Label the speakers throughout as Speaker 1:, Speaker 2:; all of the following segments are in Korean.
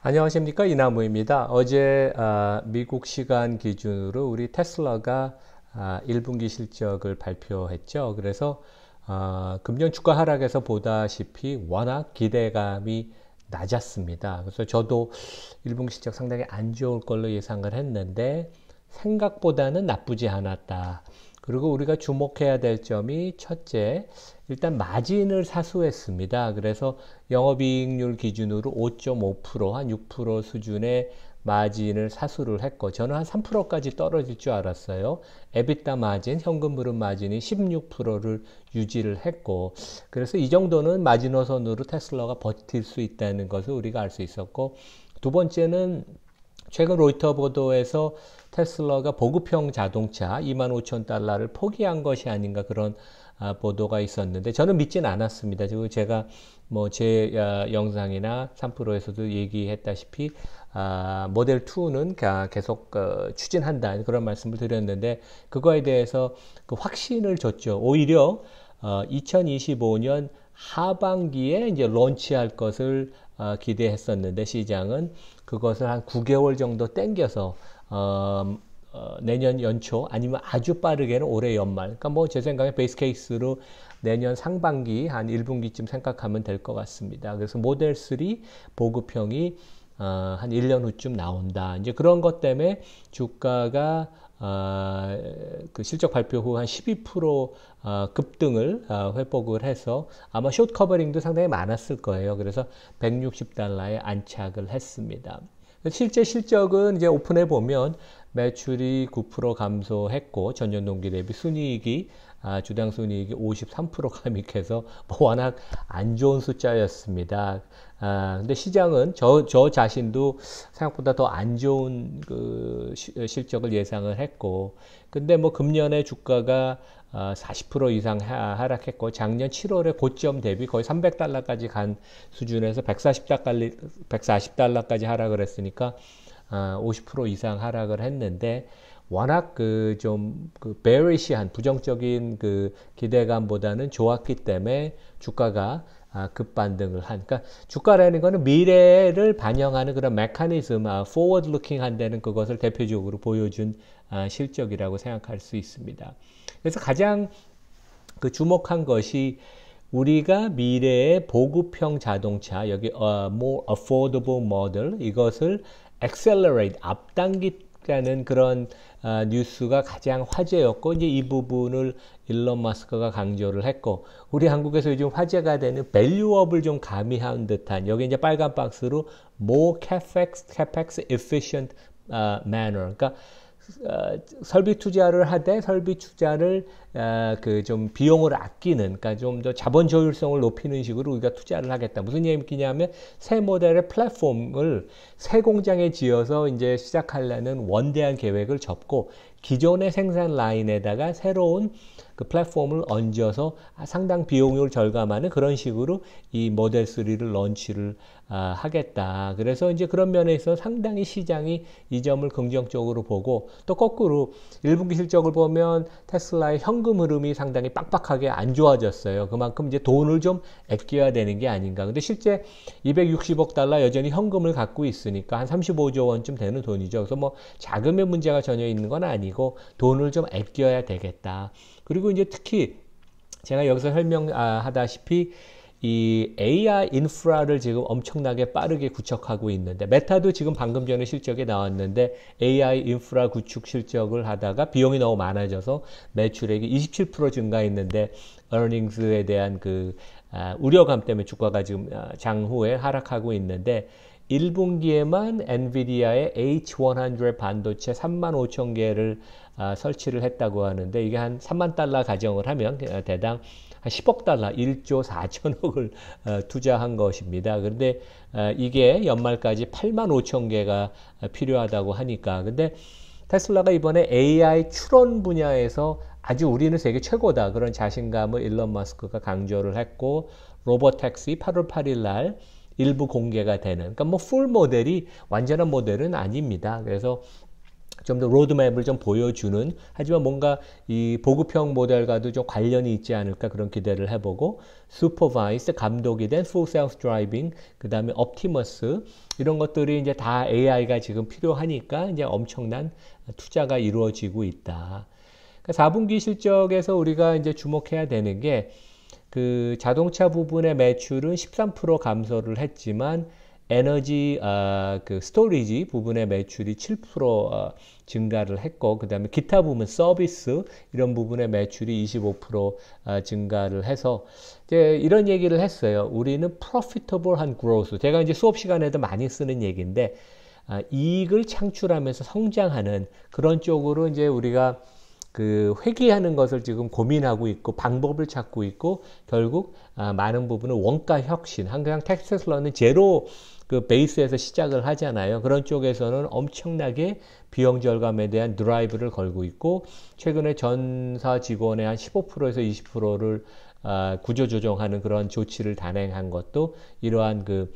Speaker 1: 안녕하십니까 이나무입니다. 어제 아, 미국 시간 기준으로 우리 테슬라가 1분기 아, 실적을 발표했죠. 그래서 아, 금년 주가 하락에서 보다시피 워낙 기대감이 낮았습니다. 그래서 저도 1분기 실적 상당히 안 좋을 걸로 예상을 했는데 생각보다는 나쁘지 않았다. 그리고 우리가 주목해야 될 점이 첫째, 일단 마진을 사수했습니다. 그래서 영업이익률 기준으로 5.5%, 한 6% 수준의 마진을 사수를 했고 저는 한 3%까지 떨어질 줄 알았어요. 에비타 마진, 현금 흐름 마진이 16%를 유지를 했고 그래서 이 정도는 마지노선으로 테슬라가 버틸 수 있다는 것을 우리가 알 수 있었고 두 번째는 최근 로이터 보도에서 테슬러가 보급형 자동차 25,000달러를 포기한 것이 아닌가 그런 아, 보도가 있었는데 저는 믿진 않았습니다. 지금 제가 뭐제 아, 영상이나 3프로에서도 얘기했다시피 아, 모델 2는 계속 어, 추진한다 그런 말씀을 드렸는데 그거에 대해서 그 확신을 줬죠. 오히려 어, 2025년 하반기에 이제 런치할 것을 어, 기대했었는데 시장은 그것을 한 9개월 정도 땡겨서 어, 어, 내년 연초 아니면 아주 빠르게는 올해 연말. 그러니까 뭐 제 생각에 베이스 케이스로 내년 상반기 한 1분기쯤 생각하면 될 것 같습니다. 그래서 모델 3 보급형이 어, 한 1년 후쯤 나온다. 이제 그런 것 때문에 주가가 어, 그 실적 발표 후 한 12% 어, 급등을 어, 회복을 해서 아마 숏 커버링도 상당히 많았을 거예요. 그래서 160달러에 안착을 했습니다. 실제 실적은 이제 오픈해 보면 매출이 9% 감소했고 전년 동기 대비 순이익이 아, 주당순이익이 53% 감익해서 뭐 워낙 안 좋은 숫자였습니다. 아, 근데 시장은 저, 저 자신도 생각보다 더 안 좋은 그 시, 실적을 예상을 했고, 근데 뭐 금년에 주가가 아, 40% 이상 하락했고, 작년 7월에 고점 대비 거의 300달러까지 간 수준에서 140달러, 까지 하락을 했으니까, 아, 50% 이상 하락을 했는데, 워낙 그좀그 그 베리시한 그 부정적인 그 기대감보다는 좋았기 때문에 주가가 아, 급반등을 한. 그러니까 주가라는 거는 미래를 반영하는 그런 메커니즘, 아, looking 한다는 그것을 대표적으로 보여준 아, 실적이라고 생각할 수 있습니다. 그래서 가장 그 주목한 것이 우리가 미래의 보급형 자동차 여기 어, more affordable model 이것을 accelerate 앞당기 라는 그런 아, 뉴스가 가장 화제였고 이제 이 부분을 일론 마스크가 강조를 했고 우리 한국에서 요즘 화제가 되는 밸류업을 좀 가미한 듯한 여기 이제 빨간 박스로 more capex capex efficient u 아, manner 그러니까 어, 설비 투자를 하되 설비 투자를 어, 그좀 비용을 아끼는 그러니까 좀 더 자본 효율성을 높이는 식으로 우리가 투자를 하겠다. 무슨 얘기냐면 새 모델의 플랫폼을 새 공장에 지어서 이제 시작하려는 원대한 계획을 접고 기존의 생산 라인에다가 새로운 그 플랫폼을 얹어서 상당 비용을 절감하는 그런 식으로 이 모델 3를 런치를 아, 하겠다. 그래서 이제 그런 면에서 상당히 시장이 이 점을 긍정적으로 보고 또 거꾸로 1분기 실적을 보면 테슬라의 현금 흐름이 상당히 빡빡하게 안 좋아졌어요. 그만큼 이제 돈을 좀 아껴야 되는 게 아닌가. 근데 실제 260억 달러 여전히 현금을 갖고 있으니까 한 35조 원쯤 되는 돈이죠. 그래서 뭐 자금의 문제가 전혀 있는 건 아니고 돈을 좀 아껴야 되겠다. 그리고 그리고 이제 특히 제가 여기서 설명하다시피 이 AI 인프라를 지금 엄청나게 빠르게 구축하고 있는데 메타도 지금 방금 전에 실적에 나왔는데 AI 인프라 구축 실적을 하다가 비용이 너무 많아져서 매출액이 27% 증가했는데 어닝스에 대한 그 아, 우려감 때문에 주가가 지금 아, 장후에 하락하고 있는데 1분기에만 엔비디아의 H100 반도체 35,000개를 아, 설치를 했다고 하는데 이게 한 3만 달러 가정을 하면 대당 한 10억 달러, 1조 4천억을 어, 투자한 것입니다. 그런데 이게 연말까지 8만 5천 개가 필요하다고 하니까. 근데 테슬라가 이번에 AI 출원 분야에서 아주 우리는 세계 최고다 그런 자신감을 일론 머스크가 강조를 했고 로봇택시 8월 8일 날 일부 공개가 되는 그러니까 뭐 풀 모델이 완전한 모델은 아닙니다. 그래서 좀 더 로드맵을 좀 보여주는 하지만 뭔가 이 보급형 모델과도 좀 관련이 있지 않을까 그런 기대를 해보고 슈퍼바이스 감독이 된풀 셀프 드라이빙 그다음에 옵티머스 이런 것들이 이제 다 AI가 지금 필요하니까 이제 엄청난 투자가 이루어지고 있다. 4분기 그러니까 실적에서 우리가 이제 주목해야 되는 게 그 자동차 부분의 매출은 13% 감소를 했지만 에너지 아, 그 스토리지 부분의 매출이 7% 아, 어, 증가를 했고 그다음에 기타 부분 서비스 이런 부분의 매출이 25% 아, 증가를 해서 이제 이런 얘기를 했어요. 우리는 profitable growth. 제가 이제 수업 시간에도 많이 쓰는 얘기인데 아, 이익을 창출하면서 성장하는 그런 쪽으로 이제 우리가 그 회귀하는 것을 지금 고민하고 있고 방법을 찾고 있고 결국 아, 많은 부분은 원가 혁신. 항상 텍스슬러는 제로 그 베이스에서 시작을 하잖아요. 그런 쪽에서는 엄청나게 비용 절감에 대한 드라이브를 걸고 있고 최근에 전사 직원의 한 15%에서 20%를 아, 구조 조정하는 그런 조치를 단행한 것도 이러한 그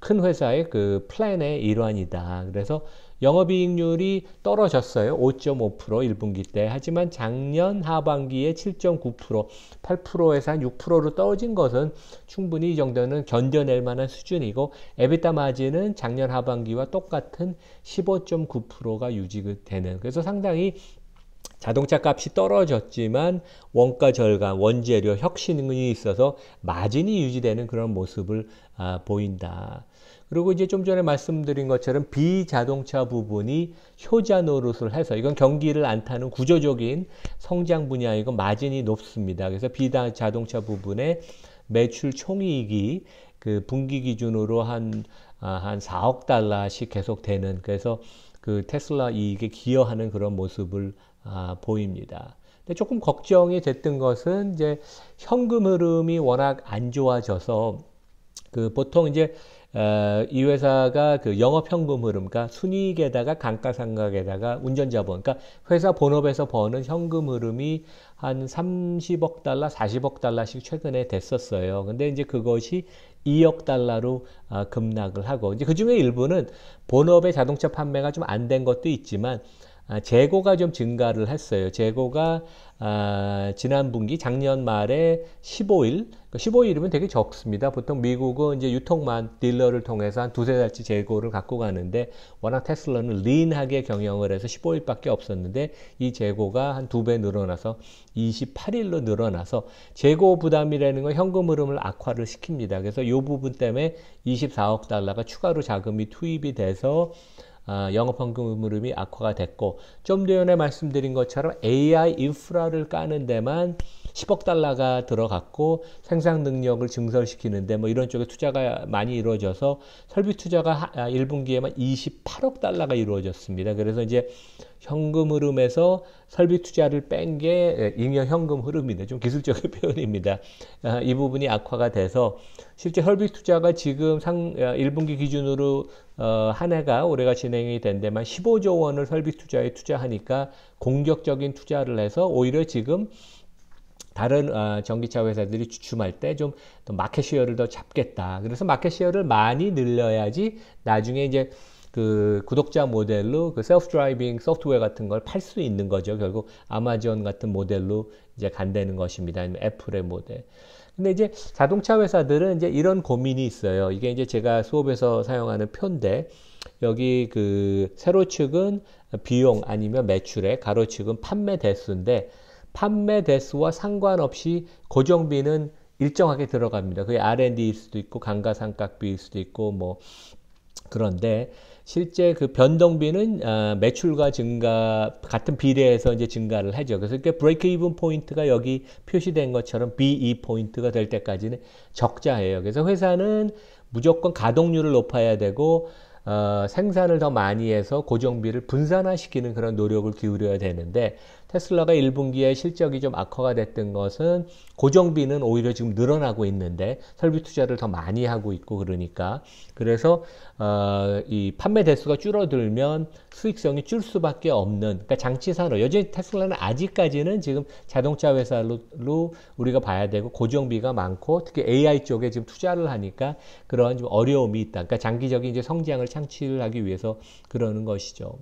Speaker 1: 큰 회사의 그 플랜의 일환이다. 그래서 영업이익률이 떨어졌어요. 5.5% 1분기 때. 하지만 작년 하반기에 7.9%, 8%에서 한 6%로 떨어진 것은 충분히 이 정도는 견뎌낼 만한 수준이고 에비타 마진은 작년 하반기와 똑같은 15.9%가 유지되는 그래서 상당히 자동차 값이 떨어졌지만 원가 절감, 원재료 혁신이 있어서 마진이 유지되는 그런 모습을 아, 보인다. 그리고 이제 좀 전에 말씀드린 것처럼 비자동차 부분이 효자 노릇을 해서 이건 경기를 안 타는 구조적인 성장 분야이고 마진이 높습니다. 그래서 비자동차 부분의 매출 총이익이 그 분기 기준으로 한한 아, 4억 달러씩 계속 되는 그래서 그 테슬라 이익에 기여하는 그런 모습을 아, 보입니다. 근데 조금 걱정이 됐던 것은 이제 현금 흐름이 워낙 안 좋아져서 그 보통 이제 어, 이 회사가 그 영업현금 흐름, 그러니까 순이익에다가 감가상각에다가 운전자본, 그러니까 회사 본업에서 버는 현금 흐름이 한 30억 달러, 40억 달러씩 최근에 됐었어요. 근데 이제 그것이 2억 달러로 아, 급락을 하고 이제 그 중에 일부는 본업의 자동차 판매가 좀 안 된 것도 있지만 아, 재고가 좀 증가를 했어요. 재고가 아, 지난 분기 작년 말에 15일 그 그러니까 15일이면 되게 적습니다. 보통 미국은 이제 유통만 딜러를 통해서 한 두세 달치 재고를 갖고 가는데 워낙 테슬라는 린하게 경영을 해서 15일밖에 없었는데 이 재고가 한 두 배 늘어나서 28일로 늘어나서 재고 부담이라는 건 현금 흐름을 악화를 시킵니다. 그래서 이 부분 때문에 24억 달러가 추가로 자금이 투입이 돼서 아, 영업현금 흐름이 악화가 됐고 좀 전에 말씀드린 것처럼 AI 인프라를 까는 데만 10억 달러가 들어갔고 생산 능력을 증설시키는데 뭐 이런 쪽에 투자가 많이 이루어져서 설비 투자가 1분기에만 아, 28억 달러가 이루어졌습니다. 그래서 이제 현금 흐름에서 설비 투자를 뺀게 예, 잉여 현금 흐름인데 좀 기술적인 표현입니다. 아, 이 부분이 악화가 돼서 실제 설비 투자가 지금 상 1분기 아, 기준으로 어, 한 해가 올해가 진행이 된 데만 15조 원을 설비 투자에 투자하니까 공격적인 투자를 해서 오히려 지금 다른 어, 전기차 회사들이 주춤할 때 좀 마켓 시어를 더 잡겠다. 그래서 마켓 시어를 많이 늘려야지 나중에 이제 그 구독자 모델로 그 셀프 드라이빙 소프트웨어 같은 걸 팔 수 있는 거죠. 결국 아마존 같은 모델로 이제 간다는 것입니다. 아니면 애플의 모델. 근데 이제 자동차 회사들은 이제 이런 고민이 있어요. 이게 이제 제가 수업에서 사용하는 표인데 여기 그 세로 측은 비용 아니면 매출에 가로 측은 판매 대수인데 판매 대수와 상관없이 고정비는 일정하게 들어갑니다. 그게 R&D일 수도 있고 감가상각비일 수도 있고 뭐 그런데 실제 그 변동비는 아, 매출과 증가 같은 비례에서 이제 증가를 하죠. 그래서 이게 브레이크 이븐 포인트가 여기 표시된 것처럼 BE 포인트가 될 때까지는 적자예요. 그래서 회사는 무조건 가동률을 높아야 되고 어, 생산을 더 많이 해서 고정비를 분산화시키는 그런 노력을 기울여야 되는데 테슬라가 1분기에 실적이 좀 악화가 됐던 것은 고정비는 오히려 지금 늘어나고 있는데 설비 투자를 더 많이 하고 있고 그러니까 그래서 어, 이 판매 대수가 줄어들면 수익성이 줄 수밖에 없는 그러니까 장치 산업 여전히 테슬라는 아직까지는 지금 자동차 회사로 우리가 봐야 되고 고정비가 많고 특히 AI 쪽에 지금 투자를 하니까 그런 좀 어려움이 있다. 그러니까 장기적인 이제 성장을 창출하기 위해서 그러는 것이죠.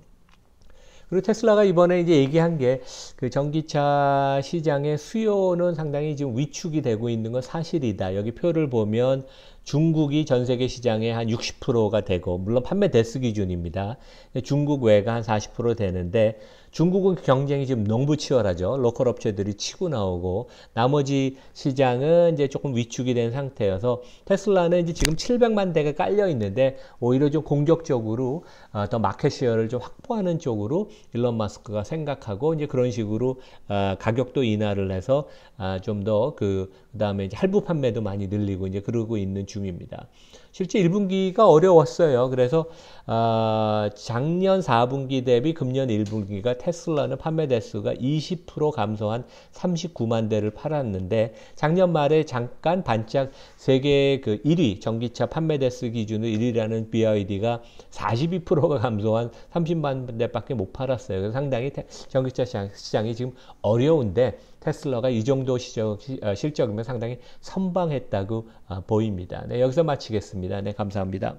Speaker 1: 그리고 테슬라가 이번에 이제 얘기한 게 그 전기차 시장의 수요는 상당히 지금 위축이 되고 있는 건 사실이다. 여기 표를 보면 중국이 전 세계 시장의 한 60%가 되고 물론 판매 대수 기준입니다. 중국 외가 한 40% 되는데 중국은 경쟁이 지금 너무 치열하죠. 로컬 업체들이 치고 나오고 나머지 시장은 이제 조금 위축이 된 상태여서 테슬라는 이제 지금 700만 대가 깔려 있는데 오히려 좀 공격적으로 어, 더 마켓 시어를 좀 확보하는 쪽으로 일론 마스크가 생각하고 이제 그런 식으로 어, 가격도 인하를 해서 어, 아, 좀더 그 그다음에 이제 할부 판매도 많이 늘리고 이제 그러고 있는 중입니다. 실제 1분기가 어려웠어요. 그래서 어, 작년 4분기 대비 금년 1분기가 테슬라는 판매 대수가 20% 감소한 39만 대를 팔았는데 작년 말에 잠깐 반짝 세계 그 1위 전기차 판매 대수 기준으로 1위라는 BYD가 42%가 감소한 30만 대밖에 못 팔았어요. 그래서 상당히 태, 전기차 시장, 시장이 지금 어려운데 테슬라가 이 정도 시적, 어, 실적이면 상당히 선방했다고 어, 보입니다. 네, 여기서 마치겠습니다. 네, 감사합니다.